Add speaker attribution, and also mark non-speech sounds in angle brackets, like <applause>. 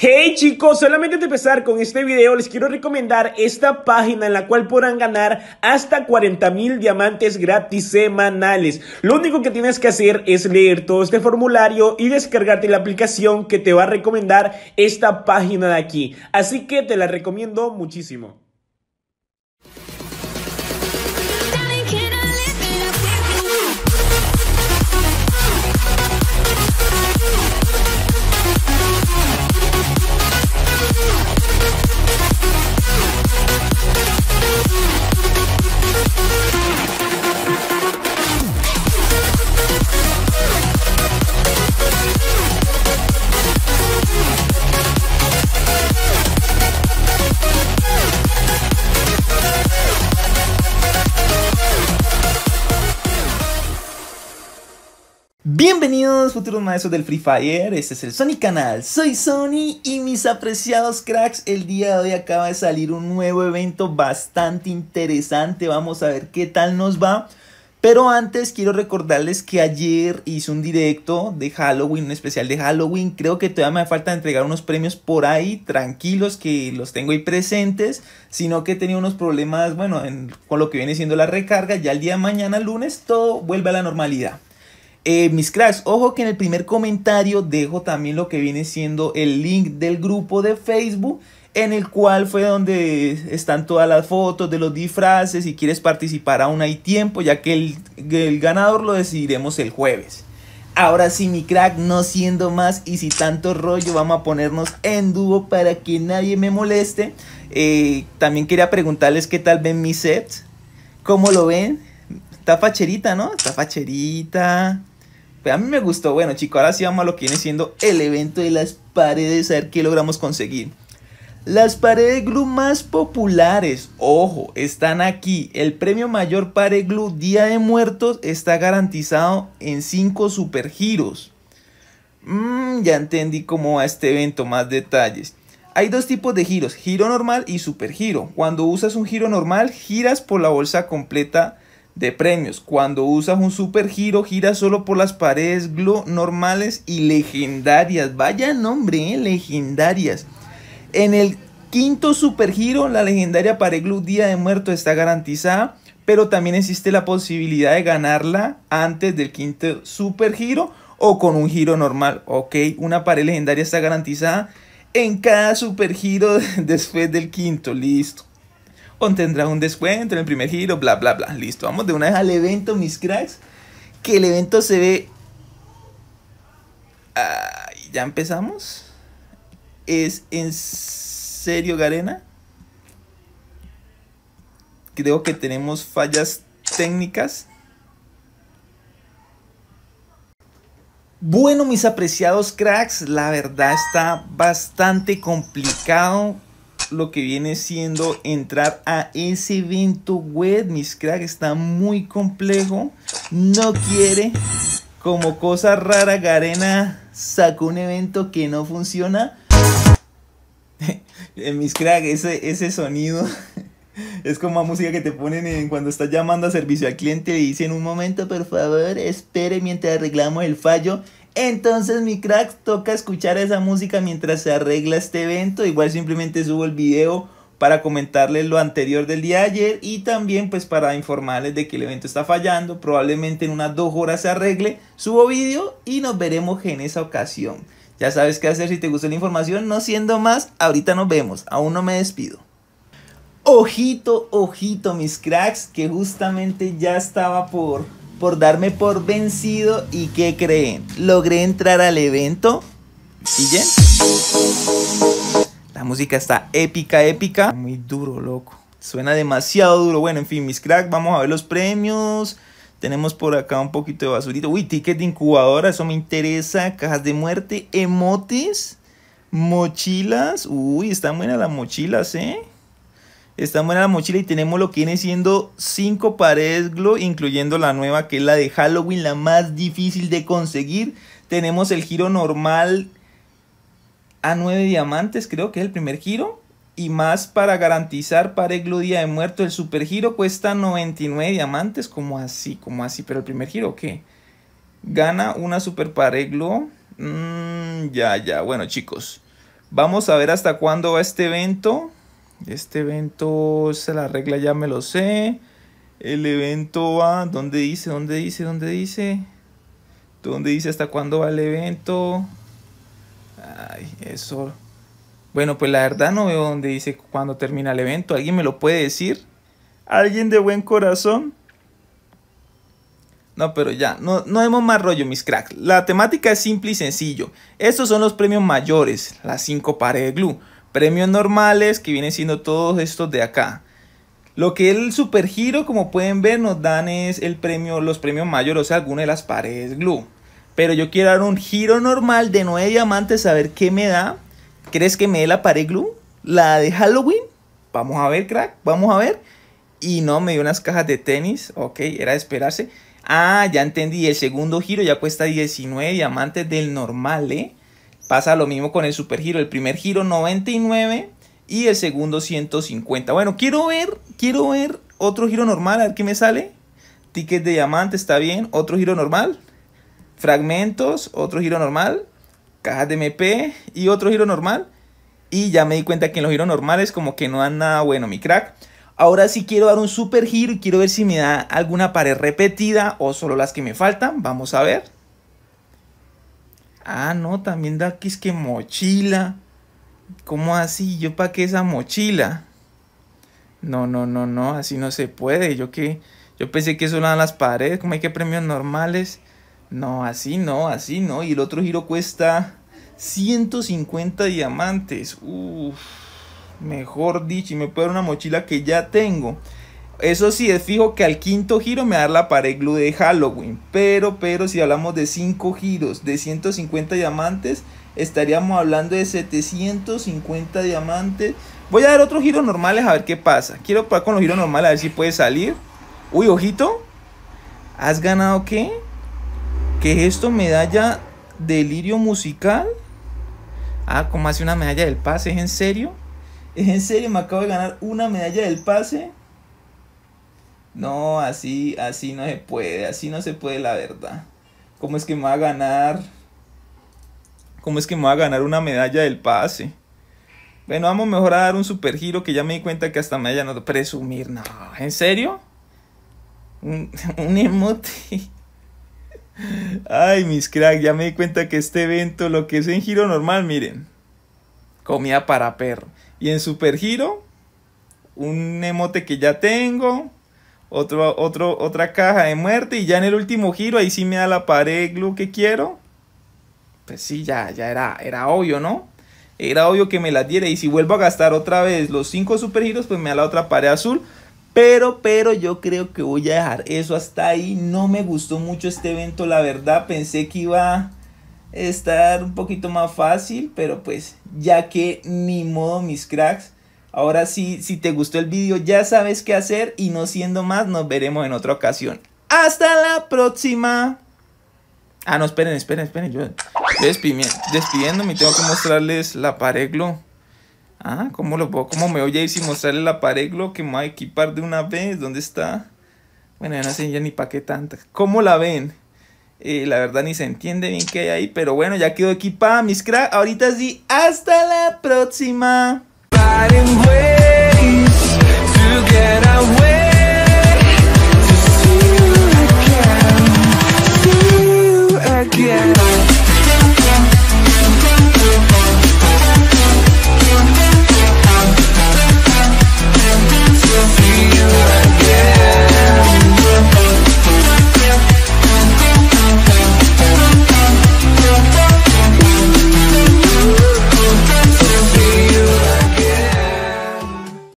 Speaker 1: Hey chicos, solamente de empezar con este video les quiero recomendar esta página en la cual podrán ganar hasta 40 mil diamantes gratis semanales. Lo único que tienes que hacer es leer todo este formulario y descargarte la aplicación que te va a recomendar esta página de aquí. Así que te la recomiendo muchísimo. Bienvenidos futuros maestros del Free Fire, este es el Sony Canal, soy Sony y mis apreciados cracks, el día de hoy acaba de salir un nuevo evento bastante interesante, vamos a ver qué tal nos va. Pero antes quiero recordarles que ayer hice un directo de Halloween, un especial de Halloween. Creo que todavía me falta entregar unos premios por ahí, tranquilos que los tengo ahí presentes, sino que he tenido unos problemas, bueno, con lo que viene siendo la recarga. Ya el día de mañana, lunes, todo vuelve a la normalidad. Eh, mis cracks, ojo que en el primer comentario dejo también lo que viene siendo el link del grupo de Facebook en el cual fue donde están todas las fotos de los disfraces. Si quieres participar aún hay tiempo, ya que el, ganador lo decidiremos el jueves. Ahora sí, mi crack, no siendo más y si tanto rollo, vamos a ponernos en dúo para que nadie me moleste. Eh, también quería preguntarles qué tal ven mis sets. ¿Cómo lo ven? Está facherita, ¿no? Está facherita. Pero a mí me gustó. Bueno, chico, ahora sí vamos a lo que viene siendo el evento de las paredes, a ver qué logramos conseguir. Las paredes glue más populares, ojo, están aquí. El premio mayor pared glue Día de Muertos está garantizado en 5 supergiros. Mmm, ya entendí cómo va este evento, más detalles. Hay dos tipos de giros, giro normal y super giro. Cuando usas un giro normal, giras por la bolsa completa de premios. Cuando usas un super giro, gira solo por las paredes glow normales y legendarias. Vaya nombre, ¿eh? legendarias. En el quinto super giro, la legendaria pared glow Día de Muerto está garantizada. Pero también existe la posibilidad de ganarla antes del quinto super giro o con un giro normal. Ok, una pared legendaria está garantizada en cada super giro <laughs> después del quinto. Listo. Tendrá un descuento en el primer giro, bla, bla, bla. Listo, vamos de una vez al evento, mis cracks. Que el evento se ve... ¿Ya empezamos? ¿Es en serio, Garena? Creo que tenemos fallas técnicas. Bueno, mis apreciados cracks, la verdad está bastante complicado lo que viene siendo entrar a ese evento web, mis crack, Está muy complejo. No quiere. Como cosa rara, Garena sacó un evento que no funciona. <laughs> Eh, mis crack, ese, ese sonido. <laughs> Es como la música que te ponen en, cuando estás llamando a servicio al cliente y dicen un momento, por favor, espere mientras arreglamos el fallo. Entonces, mi crack, toca escuchar esa música mientras se arregla este evento. Igual simplemente subo el video para comentarles lo anterior del día de ayer y también pues para informarles de que el evento está fallando. Probablemente en unas dos horas se arregle. Subo video y nos veremos en esa ocasión. Ya sabes qué hacer si te gustó la información. No siendo más, ahorita nos vemos. Aún no me despido. Ojito, ojito, mis cracks, que justamente ya estaba por por darme por vencido y que creen? Logré entrar al evento. Siguen. La música está épica, épica. Muy duro, loco. Suena demasiado duro. Bueno, en fin, mis cracks, vamos a ver los premios. Tenemos por acá un poquito de basurito. Uy, ticket de incubadora, eso me interesa. Cajas de muerte, emotes, mochilas. Uy, están buenas las mochilas, ¿eh? Estamos en la mochila y tenemos lo que viene siendo 5 paredes incluyendo la nueva que es la de Halloween, la más difícil de conseguir. Tenemos el giro normal a 9 diamantes, creo que es el primer giro. Y más para garantizar pared glow día de muerto, el super giro cuesta 99 diamantes, como así, como así. Pero el primer giro, ¿qué? Gana una super pared glow. Mm, ya, ya, bueno chicos. Vamos a ver hasta cuándo va este evento. Este evento, esa la regla ya me lo sé. El evento va, ¿dónde dice? ¿Dónde dice? ¿Dónde dice? ¿Dónde dice hasta cuándo va el evento? Ay, eso. Bueno, pues la verdad no veo dónde dice cuándo termina el evento. ¿Alguien me lo puede decir? ¿Alguien de buen corazón? No, pero ya, no, no demos más rollo, mis cracks. La temática es simple y sencillo. Estos son los premios mayores, las 5 paredes de glue premios normales que vienen siendo todos estos de acá. Lo que es el giro, como pueden ver, nos dan es el premio, los premios mayores, o sea, alguna de las paredes glue. Pero yo quiero dar un giro normal de 9 diamantes a ver qué me da. ¿Crees que me dé la pared glue? ¿La de Halloween? Vamos a ver, crack, vamos a ver. Y no, me dio unas cajas de tenis, ok, era de esperarse. Ah, ya entendí, el segundo giro ya cuesta 19 diamantes del normal, ¿eh? Pasa lo mismo con el super giro, El primer giro 99 y el segundo 150. Bueno, quiero ver, quiero ver otro giro normal, a ver qué me sale. Ticket de diamante, está bien. Otro giro normal. Fragmentos, otro giro normal. Cajas de MP y otro giro normal. Y ya me di cuenta que en los giros normales como que no dan nada bueno, mi crack. Ahora sí quiero dar un super giro y quiero ver si me da alguna pared repetida o solo las que me faltan. Vamos a ver. Ah, no, también da que es que mochila. ¿Cómo así? ¿Yo para qué esa mochila? No, no, no, no, así no se puede. Yo que yo pensé que eso eran las paredes, como hay que premios normales. No, así no, así no. Y el otro giro cuesta 150 diamantes. mejor dicho, y me puedo dar una mochila que ya tengo. Eso sí, es fijo que al quinto giro me va a dar la pared glue de Halloween. Pero, pero, si hablamos de 5 giros de 150 diamantes, estaríamos hablando de 750 diamantes. Voy a dar otros giros normales a ver qué pasa. Quiero probar con los giros normales a ver si puede salir. Uy, ojito. ¿Has ganado qué? ¿Qué es esto? ¿Medalla delirio musical? Ah, ¿cómo hace una medalla del pase? ¿Es en serio? ¿Es en serio? Me acabo de ganar una medalla del pase. No, así, así no se puede, así no se puede la verdad. ¿Cómo es que me va a ganar? ¿Cómo es que me va a ganar una medalla del pase? Bueno, vamos mejor a dar un super giro que ya me di cuenta que hasta me no presumir, no. ¿En serio? Un, <laughs> un emote. <laughs> Ay, mis crack, ya me di cuenta que este evento, lo que es en giro normal, miren. Comida para perro. Y en super giro, un emote que ya tengo otro, otro, otra caja de muerte y ya en el último giro ahí sí me da la pared lo que quiero. Pues sí, ya, ya era, era obvio, ¿no? Era obvio que me la diera y si vuelvo a gastar otra vez los 5 supergiros pues me da la otra pared azul. Pero, pero yo creo que voy a dejar eso hasta ahí. No me gustó mucho este evento, la verdad. Pensé que iba a estar un poquito más fácil, pero pues ya que ni modo mis cracks. Ahora sí, si te gustó el vídeo ya sabes qué hacer y no siendo más nos veremos en otra ocasión. Hasta la próxima. Ah, no, esperen, esperen, esperen. Yo despidiendo, despidiéndome tengo que mostrarles la pareglo. Ah, ¿cómo, lo ¿cómo me voy a ir sin mostrarles la pareglo que me voy a equipar de una vez? ¿Dónde está? Bueno, ya no sé ya ni para qué tanta. ¿Cómo la ven? Eh, la verdad ni se entiende bien qué hay ahí. Pero bueno, ya quedó equipada, mis crack. Ahorita sí, hasta la próxima. again.